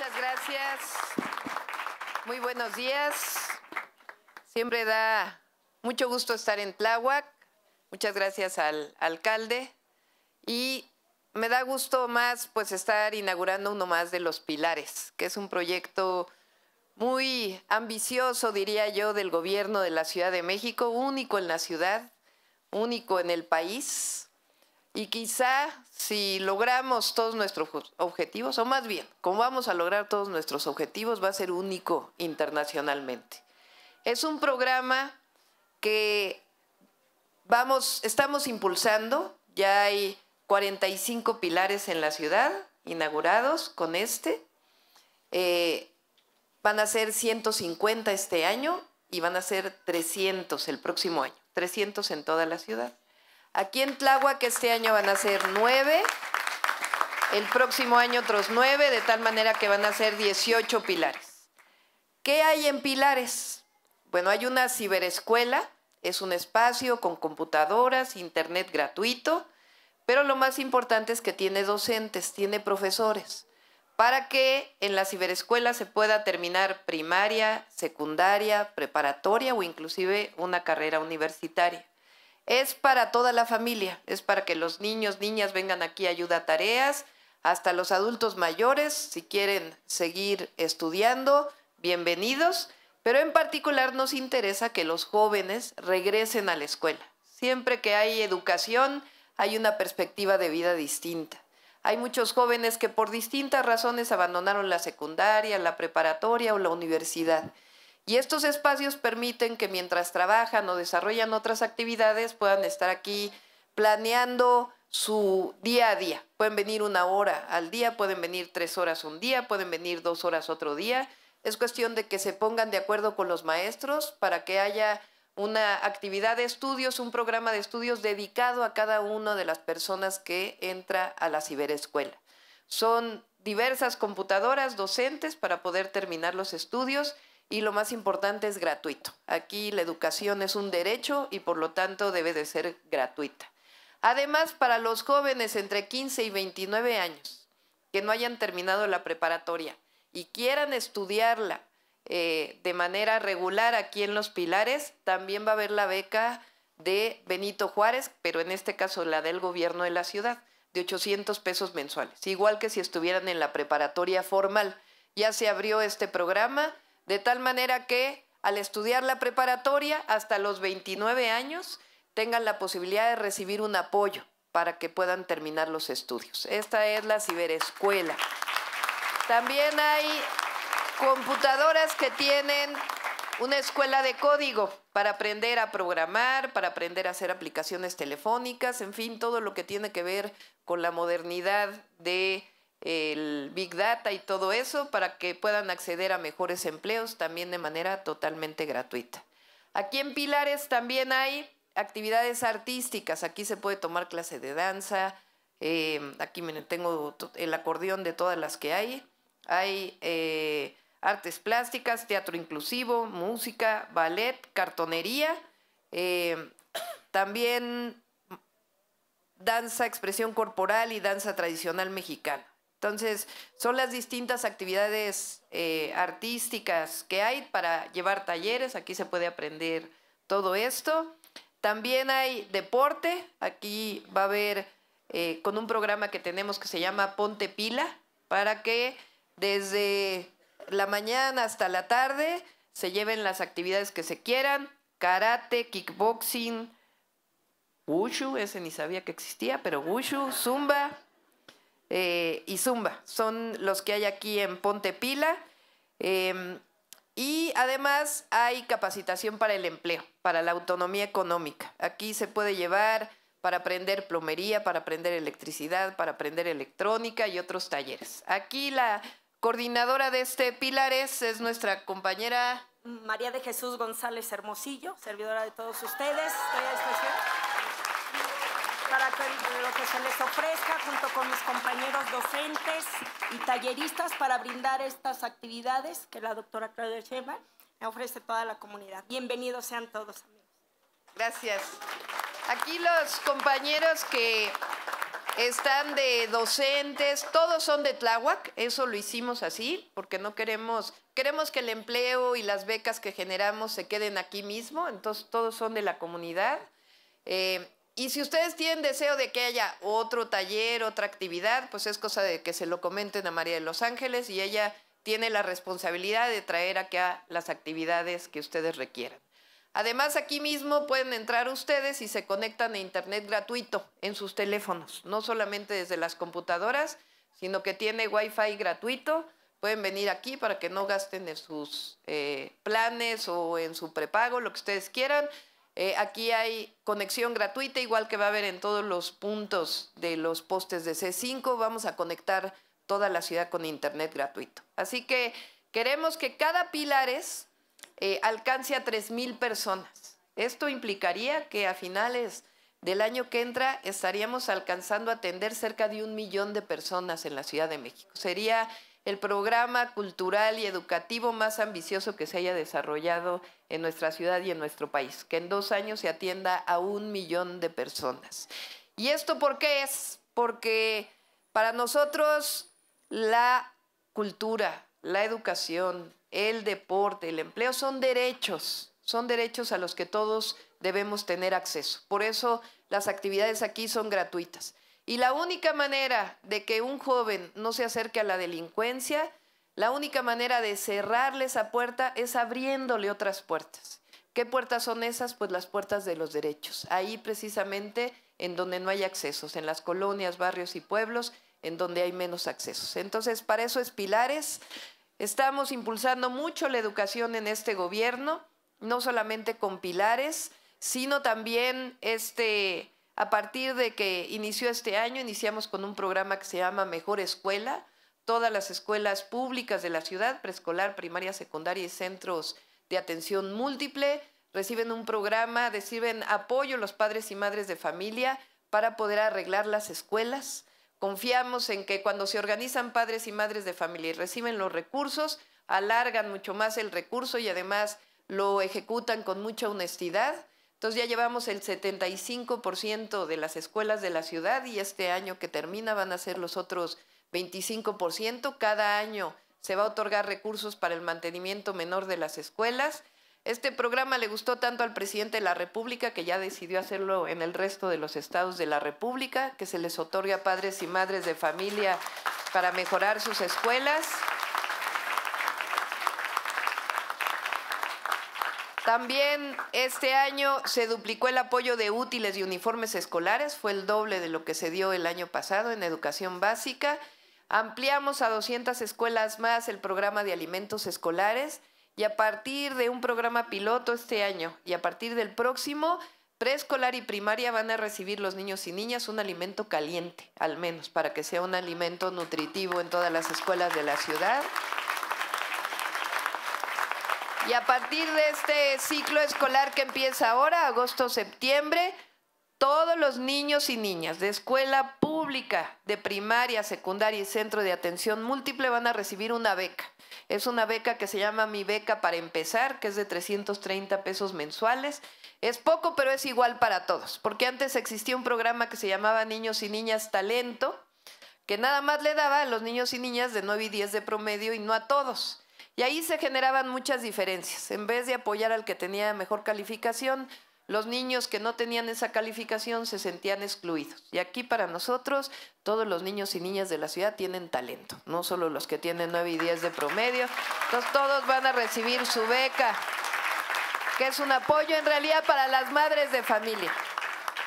Muchas gracias. Muy buenos días. Siempre da mucho gusto estar en Tláhuac. Muchas gracias al alcalde. Y me da gusto más pues estar inaugurando uno más de los pilares, que es un proyecto muy ambicioso, diría yo, del gobierno de la Ciudad de México, único en la ciudad, único en el país, y quizá si logramos todos nuestros objetivos, o más bien, como vamos a lograr todos nuestros objetivos, va a ser único internacionalmente. Es un programa que vamos, estamos impulsando, ya hay 45 pilares en la ciudad inaugurados con este. Eh, van a ser 150 este año y van a ser 300 el próximo año, 300 en toda la ciudad. Aquí en que este año van a ser nueve, el próximo año otros nueve, de tal manera que van a ser 18 pilares. ¿Qué hay en pilares? Bueno, hay una ciberescuela, es un espacio con computadoras, internet gratuito, pero lo más importante es que tiene docentes, tiene profesores, para que en la ciberescuela se pueda terminar primaria, secundaria, preparatoria o inclusive una carrera universitaria. Es para toda la familia, es para que los niños, niñas vengan aquí a ayuda a tareas, hasta los adultos mayores, si quieren seguir estudiando, bienvenidos, pero en particular nos interesa que los jóvenes regresen a la escuela. Siempre que hay educación, hay una perspectiva de vida distinta. Hay muchos jóvenes que por distintas razones abandonaron la secundaria, la preparatoria o la universidad. Y estos espacios permiten que mientras trabajan o desarrollan otras actividades puedan estar aquí planeando su día a día. Pueden venir una hora al día, pueden venir tres horas un día, pueden venir dos horas otro día. Es cuestión de que se pongan de acuerdo con los maestros para que haya una actividad de estudios, un programa de estudios dedicado a cada una de las personas que entra a la ciberescuela. Son diversas computadoras docentes para poder terminar los estudios y lo más importante es gratuito. Aquí la educación es un derecho y por lo tanto debe de ser gratuita. Además, para los jóvenes entre 15 y 29 años que no hayan terminado la preparatoria y quieran estudiarla eh, de manera regular aquí en Los Pilares, también va a haber la beca de Benito Juárez, pero en este caso la del gobierno de la ciudad, de 800 pesos mensuales, igual que si estuvieran en la preparatoria formal. Ya se abrió este programa de tal manera que al estudiar la preparatoria hasta los 29 años tengan la posibilidad de recibir un apoyo para que puedan terminar los estudios. Esta es la ciberescuela. También hay computadoras que tienen una escuela de código para aprender a programar, para aprender a hacer aplicaciones telefónicas, en fin, todo lo que tiene que ver con la modernidad de el Big Data y todo eso para que puedan acceder a mejores empleos también de manera totalmente gratuita. Aquí en Pilares también hay actividades artísticas. Aquí se puede tomar clase de danza. Eh, aquí tengo el acordeón de todas las que hay. Hay eh, artes plásticas, teatro inclusivo, música, ballet, cartonería. Eh, también danza, expresión corporal y danza tradicional mexicana. Entonces, son las distintas actividades eh, artísticas que hay para llevar talleres, aquí se puede aprender todo esto. También hay deporte, aquí va a haber eh, con un programa que tenemos que se llama Ponte Pila, para que desde la mañana hasta la tarde se lleven las actividades que se quieran, karate, kickboxing, wushu, ese ni sabía que existía, pero wushu, zumba, eh, y Zumba. Son los que hay aquí en Ponte Pila. Em, y además hay capacitación para el empleo, para la autonomía económica. Aquí se puede llevar para aprender plomería, para aprender electricidad, para aprender electrónica y otros talleres. Aquí la coordinadora de este Pilares es nuestra compañera María de Jesús González Hermosillo, servidora de todos ustedes para que lo que se les ofrezca junto con mis compañeros docentes y talleristas para brindar estas actividades que la doctora Claudia Sheva me ofrece toda la comunidad. Bienvenidos sean todos, amigos. Gracias. Aquí los compañeros que están de docentes, todos son de Tláhuac, eso lo hicimos así, porque no queremos, queremos que el empleo y las becas que generamos se queden aquí mismo, entonces todos son de la comunidad. Eh, y si ustedes tienen deseo de que haya otro taller, otra actividad, pues es cosa de que se lo comenten a María de los Ángeles y ella tiene la responsabilidad de traer acá las actividades que ustedes requieran. Además, aquí mismo pueden entrar ustedes y se conectan a Internet gratuito en sus teléfonos, no solamente desde las computadoras, sino que tiene Wi-Fi gratuito. Pueden venir aquí para que no gasten en sus eh, planes o en su prepago, lo que ustedes quieran. Eh, aquí hay conexión gratuita, igual que va a haber en todos los puntos de los postes de C5. Vamos a conectar toda la ciudad con internet gratuito. Así que queremos que cada Pilares eh, alcance a 3.000 personas. Esto implicaría que a finales del año que entra estaríamos alcanzando a atender cerca de un millón de personas en la Ciudad de México. Sería el programa cultural y educativo más ambicioso que se haya desarrollado en nuestra ciudad y en nuestro país, que en dos años se atienda a un millón de personas. ¿Y esto por qué es? Porque para nosotros la cultura, la educación, el deporte, el empleo son derechos, son derechos a los que todos debemos tener acceso. Por eso las actividades aquí son gratuitas. Y la única manera de que un joven no se acerque a la delincuencia, la única manera de cerrarle esa puerta es abriéndole otras puertas. ¿Qué puertas son esas? Pues las puertas de los derechos. Ahí precisamente en donde no hay accesos, en las colonias, barrios y pueblos, en donde hay menos accesos. Entonces, para eso es Pilares. Estamos impulsando mucho la educación en este gobierno, no solamente con Pilares, sino también este a partir de que inició este año, iniciamos con un programa que se llama Mejor Escuela. Todas las escuelas públicas de la ciudad, preescolar, primaria, secundaria y centros de atención múltiple, reciben un programa, reciben apoyo los padres y madres de familia para poder arreglar las escuelas. Confiamos en que cuando se organizan padres y madres de familia y reciben los recursos, alargan mucho más el recurso y además lo ejecutan con mucha honestidad. Entonces ya llevamos el 75% de las escuelas de la ciudad y este año que termina van a ser los otros 25%. Cada año se va a otorgar recursos para el mantenimiento menor de las escuelas. Este programa le gustó tanto al presidente de la República que ya decidió hacerlo en el resto de los estados de la República, que se les otorga a padres y madres de familia para mejorar sus escuelas. También este año se duplicó el apoyo de útiles y uniformes escolares, fue el doble de lo que se dio el año pasado en educación básica. Ampliamos a 200 escuelas más el programa de alimentos escolares y a partir de un programa piloto este año y a partir del próximo, preescolar y primaria van a recibir los niños y niñas un alimento caliente, al menos, para que sea un alimento nutritivo en todas las escuelas de la ciudad. Y a partir de este ciclo escolar que empieza ahora, agosto-septiembre, todos los niños y niñas de escuela pública, de primaria, secundaria y centro de atención múltiple van a recibir una beca. Es una beca que se llama Mi Beca para Empezar, que es de 330 pesos mensuales. Es poco, pero es igual para todos, porque antes existía un programa que se llamaba Niños y Niñas Talento, que nada más le daba a los niños y niñas de 9 y 10 de promedio y no a todos. Y ahí se generaban muchas diferencias. En vez de apoyar al que tenía mejor calificación, los niños que no tenían esa calificación se sentían excluidos. Y aquí para nosotros, todos los niños y niñas de la ciudad tienen talento, no solo los que tienen 9 y 10 de promedio. Entonces todos van a recibir su beca, que es un apoyo en realidad para las madres de familia,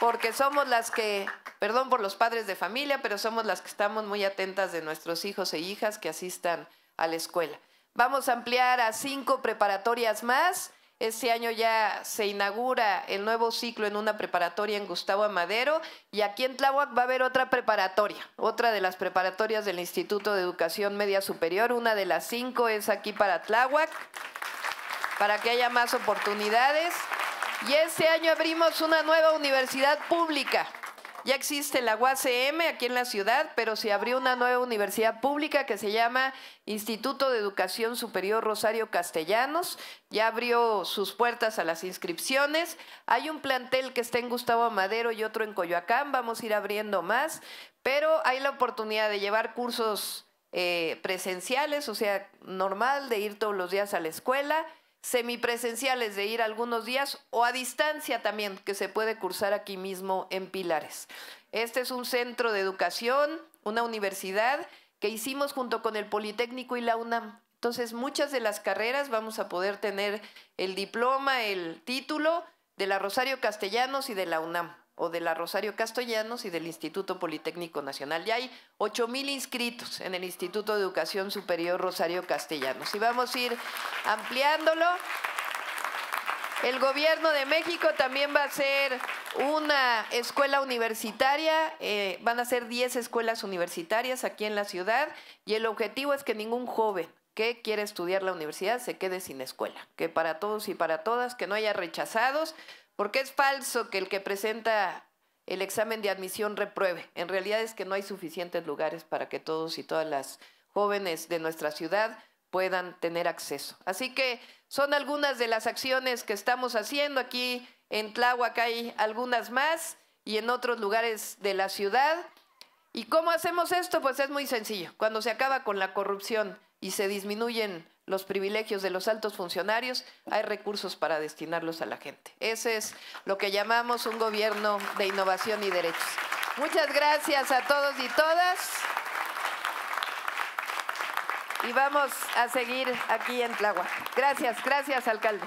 porque somos las que, perdón por los padres de familia, pero somos las que estamos muy atentas de nuestros hijos e hijas que asistan a la escuela. Vamos a ampliar a cinco preparatorias más. Este año ya se inaugura el nuevo ciclo en una preparatoria en Gustavo Amadero y aquí en Tláhuac va a haber otra preparatoria, otra de las preparatorias del Instituto de Educación Media Superior, una de las cinco es aquí para Tláhuac, para que haya más oportunidades. Y este año abrimos una nueva universidad pública, ya existe la UACM aquí en la ciudad, pero se abrió una nueva universidad pública que se llama Instituto de Educación Superior Rosario Castellanos. Ya abrió sus puertas a las inscripciones. Hay un plantel que está en Gustavo Madero y otro en Coyoacán. Vamos a ir abriendo más, pero hay la oportunidad de llevar cursos eh, presenciales, o sea, normal, de ir todos los días a la escuela semipresenciales de ir algunos días o a distancia también, que se puede cursar aquí mismo en Pilares. Este es un centro de educación, una universidad que hicimos junto con el Politécnico y la UNAM. Entonces, muchas de las carreras vamos a poder tener el diploma, el título de la Rosario Castellanos y de la UNAM o de la Rosario Castellanos y del Instituto Politécnico Nacional. Ya hay 8.000 mil inscritos en el Instituto de Educación Superior Rosario Castellanos y vamos a ir ampliándolo. El gobierno de México también va a ser una escuela universitaria, eh, van a ser 10 escuelas universitarias aquí en la ciudad y el objetivo es que ningún joven que quiera estudiar la universidad se quede sin escuela, que para todos y para todas, que no haya rechazados, porque es falso que el que presenta el examen de admisión repruebe. En realidad es que no hay suficientes lugares para que todos y todas las jóvenes de nuestra ciudad puedan tener acceso. Así que son algunas de las acciones que estamos haciendo aquí en Tláhuac, hay algunas más y en otros lugares de la ciudad. ¿Y cómo hacemos esto? Pues es muy sencillo. Cuando se acaba con la corrupción y se disminuyen los privilegios de los altos funcionarios, hay recursos para destinarlos a la gente. Ese es lo que llamamos un gobierno de innovación y derechos. Muchas gracias a todos y todas. Y vamos a seguir aquí en Tlahuac. Gracias, gracias, alcalde.